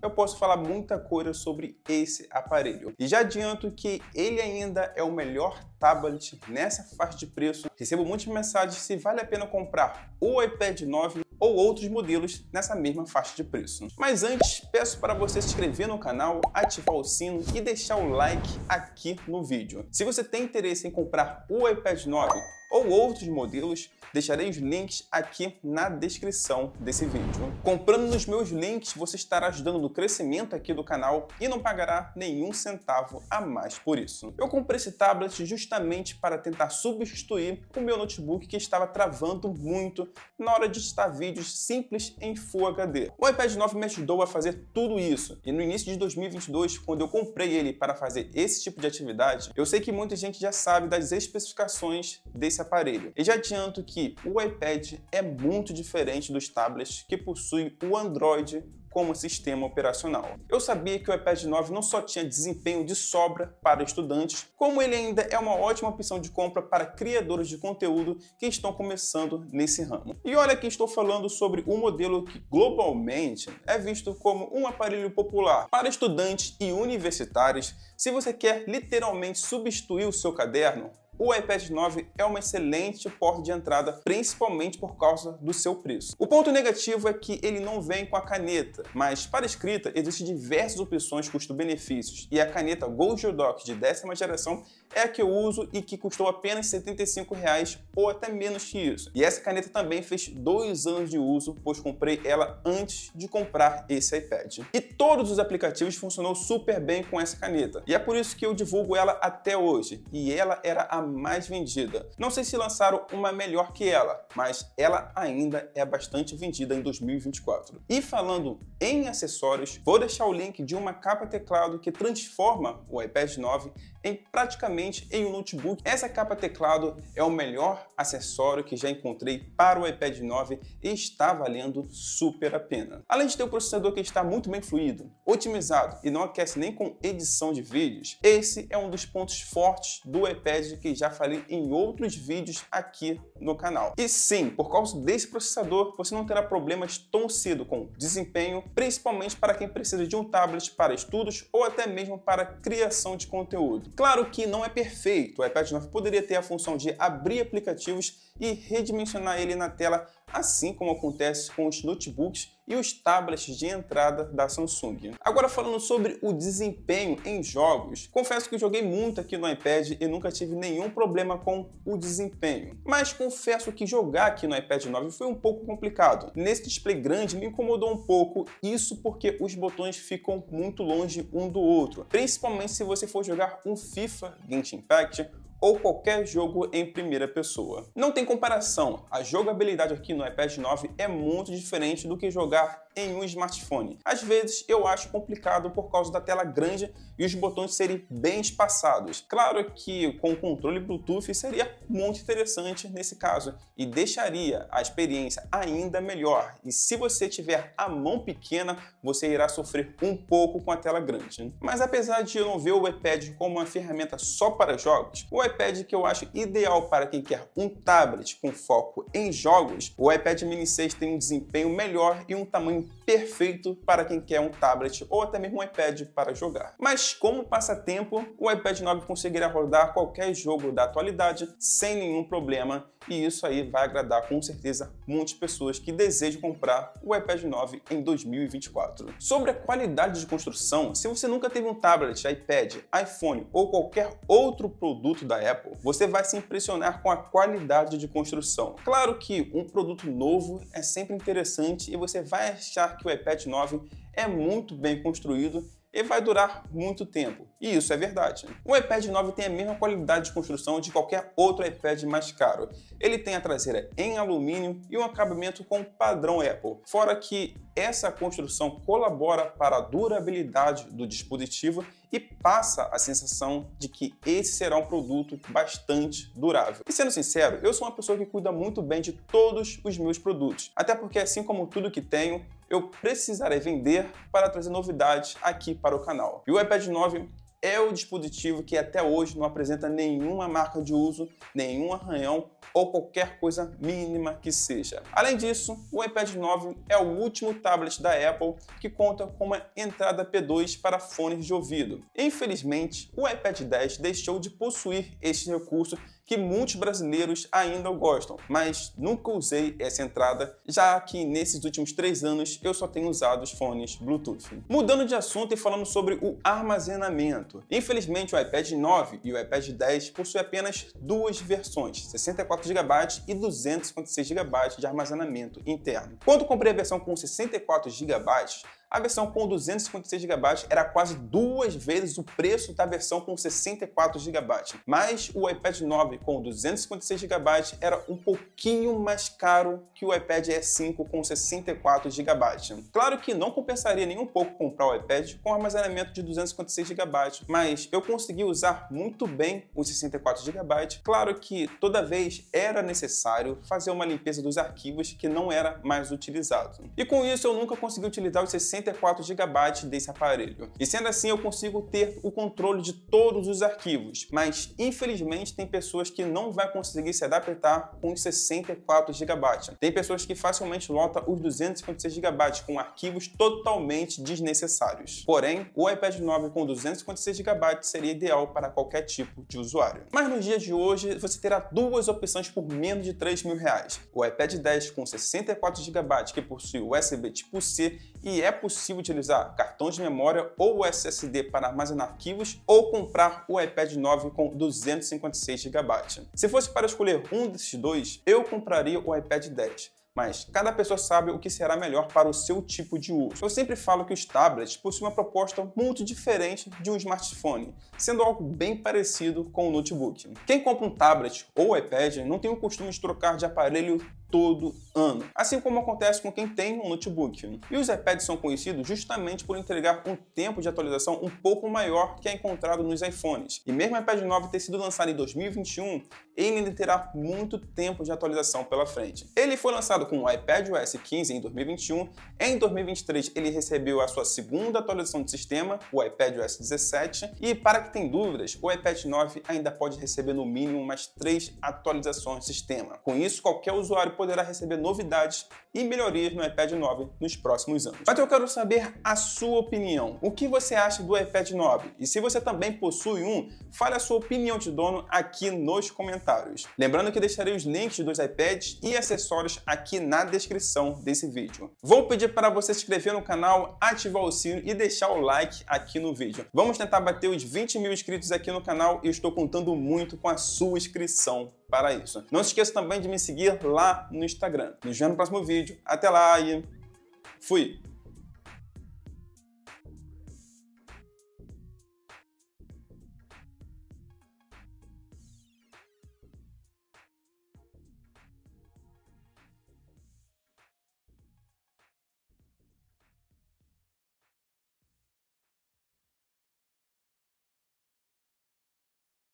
eu posso falar muita coisa sobre esse aparelho. E já adianto que ele ainda é o melhor tablet nessa faixa de preço. Recebo muitas mensagens se vale a pena comprar o iPad 9 ou outros modelos nessa mesma faixa de preço. Mas antes, peço para você se inscrever no canal, ativar o sino e deixar o like aqui no vídeo. Se você tem interesse em comprar o iPad 9 ou outros modelos, deixarei os links aqui na descrição desse vídeo. Comprando nos meus links, você estará ajudando no crescimento aqui do canal e não pagará nenhum centavo a mais por isso. Eu comprei esse tablet justamente para tentar substituir o meu notebook que estava travando muito na hora de editar vídeos simples em Full HD. O iPad 9 me ajudou a fazer tudo isso e no início de 2022, quando eu comprei ele para fazer esse tipo de atividade, eu sei que muita gente já sabe das especificações desse aparelho. E já adianto que o iPad é muito diferente dos tablets que possuem o Android como sistema operacional. Eu sabia que o iPad 9 não só tinha desempenho de sobra para estudantes, como ele ainda é uma ótima opção de compra para criadores de conteúdo que estão começando nesse ramo. E olha que estou falando sobre um modelo que globalmente é visto como um aparelho popular para estudantes e universitários. Se você quer literalmente substituir o seu caderno, o iPad 9 é uma excelente porta de entrada, principalmente por causa do seu preço. O ponto negativo é que ele não vem com a caneta, mas para escrita existem diversas opções custo-benefícios e a caneta Gojo Doc de décima geração é a que eu uso e que custou apenas R$ 75 ou até menos que isso. E essa caneta também fez dois anos de uso, pois comprei ela antes de comprar esse iPad. E todos os aplicativos funcionou super bem com essa caneta. E é por isso que eu divulgo ela até hoje. E ela era a mais vendida. Não sei se lançaram uma melhor que ela, mas ela ainda é bastante vendida em 2024. E falando em acessórios, vou deixar o link de uma capa teclado que transforma o iPad 9 em praticamente em um notebook. Essa capa teclado é o melhor acessório que já encontrei para o iPad 9 e está valendo super a pena. Além de ter um processador que está muito bem fluido, otimizado e não aquece nem com edição de vídeos, esse é um dos pontos fortes do iPad que já falei em outros vídeos aqui no canal. E sim, por causa desse processador, você não terá problemas tão cedo com desempenho principalmente para quem precisa de um tablet para estudos ou até mesmo para criação de conteúdo. Claro que não é perfeito, o iPad 9 poderia ter a função de abrir aplicativos e redimensionar ele na tela, assim como acontece com os notebooks e os tablets de entrada da Samsung. Agora falando sobre o desempenho em jogos, confesso que joguei muito aqui no iPad e nunca tive nenhum problema com o desempenho. Mas confesso que jogar aqui no iPad 9 foi um pouco complicado. Nesse display grande me incomodou um pouco, isso porque os botões ficam muito longe um do outro, principalmente se você for jogar um FIFA Genshin Impact ou qualquer jogo em primeira pessoa. Não tem comparação, a jogabilidade aqui no iPad 9 é muito diferente do que jogar em um smartphone. Às vezes eu acho complicado por causa da tela grande e os botões serem bem espaçados. Claro que com o controle Bluetooth seria muito interessante nesse caso e deixaria a experiência ainda melhor. E se você tiver a mão pequena, você irá sofrer um pouco com a tela grande. Mas apesar de eu não ver o iPad como uma ferramenta só para jogos, o iPad que eu acho ideal para quem quer um tablet com foco em jogos, o iPad mini 6 tem um desempenho melhor e um tamanho perfeito para quem quer um tablet ou até mesmo um iPad para jogar. Mas como passatempo, o iPad 9 conseguirá rodar qualquer jogo da atualidade sem nenhum problema e isso aí vai agradar com certeza muitas pessoas que desejam comprar o iPad 9 em 2024. Sobre a qualidade de construção, se você nunca teve um tablet, iPad, iPhone ou qualquer outro produto da Apple, você vai se impressionar com a qualidade de construção. Claro que um produto novo é sempre interessante e você vai achar que o iPad 9 é muito bem construído e vai durar muito tempo. E isso é verdade. O iPad 9 tem a mesma qualidade de construção de qualquer outro iPad mais caro. Ele tem a traseira em alumínio e um acabamento com padrão Apple. Fora que essa construção colabora para a durabilidade do dispositivo e passa a sensação de que esse será um produto bastante durável. E sendo sincero, eu sou uma pessoa que cuida muito bem de todos os meus produtos, até porque assim como tudo que tenho, eu precisarei vender para trazer novidades aqui para o canal. E o iPad 9 é o dispositivo que até hoje não apresenta nenhuma marca de uso, nenhum arranhão ou qualquer coisa mínima que seja. Além disso, o iPad 9 é o último tablet da Apple que conta com uma entrada P2 para fones de ouvido. Infelizmente, o iPad 10 deixou de possuir este recurso que muitos brasileiros ainda gostam, mas nunca usei essa entrada, já que nesses últimos três anos eu só tenho usado os fones Bluetooth. Mudando de assunto e falando sobre o armazenamento. Infelizmente, o iPad 9 e o iPad 10 possuem apenas duas versões, 64 64 GB e 256 GB de armazenamento interno. Quando comprei a versão com 64 GB, a versão com 256 GB era quase duas vezes o preço da versão com 64 GB, mas o iPad 9 com 256 GB era um pouquinho mais caro que o iPad E5 com 64 GB. Claro que não compensaria nem um pouco comprar o iPad com armazenamento de 256 GB, mas eu consegui usar muito bem os 64 GB. Claro que toda vez era necessário fazer uma limpeza dos arquivos que não era mais utilizado. E com isso eu nunca consegui utilizar os 64 64 GB desse aparelho. E sendo assim, eu consigo ter o controle de todos os arquivos, mas infelizmente tem pessoas que não vai conseguir se adaptar com 64 GB. Tem pessoas que facilmente lotam os 256 GB com arquivos totalmente desnecessários. Porém, o iPad 9 com 256 GB seria ideal para qualquer tipo de usuário. Mas nos dias de hoje, você terá duas opções por menos de 3 mil reais. O iPad 10 com 64 GB que possui USB tipo C e é possível utilizar cartão de memória ou SSD para armazenar arquivos ou comprar o iPad 9 com 256 GB. Se fosse para escolher um desses dois, eu compraria o iPad 10 mas cada pessoa sabe o que será melhor para o seu tipo de uso. Eu sempre falo que os tablets possuem uma proposta muito diferente de um smartphone, sendo algo bem parecido com o um notebook. Quem compra um tablet ou iPad não tem o costume de trocar de aparelho todo ano, assim como acontece com quem tem um notebook. E os iPads são conhecidos justamente por entregar um tempo de atualização um pouco maior que é encontrado nos iPhones. E mesmo o iPad 9 ter sido lançado em 2021, ele ainda terá muito tempo de atualização pela frente. Ele foi lançado com o iPad OS 15 em 2021, em 2023 ele recebeu a sua segunda atualização de sistema, o iPad OS 17, e para que tem dúvidas, o iPad 9 ainda pode receber no mínimo mais três atualizações de sistema. Com isso, qualquer usuário poderá receber novidades e melhorias no iPad 9 nos próximos anos. Mas eu quero saber a sua opinião. O que você acha do iPad 9? E se você também possui um, fale a sua opinião de dono aqui nos comentários. Lembrando que deixarei os links dos iPads e acessórios aqui na descrição desse vídeo. Vou pedir para você se inscrever no canal, ativar o sino e deixar o like aqui no vídeo. Vamos tentar bater os 20 mil inscritos aqui no canal e estou contando muito com a sua inscrição para isso. Não se esqueça também de me seguir lá no Instagram. Nos vemos no próximo vídeo. Até lá e fui!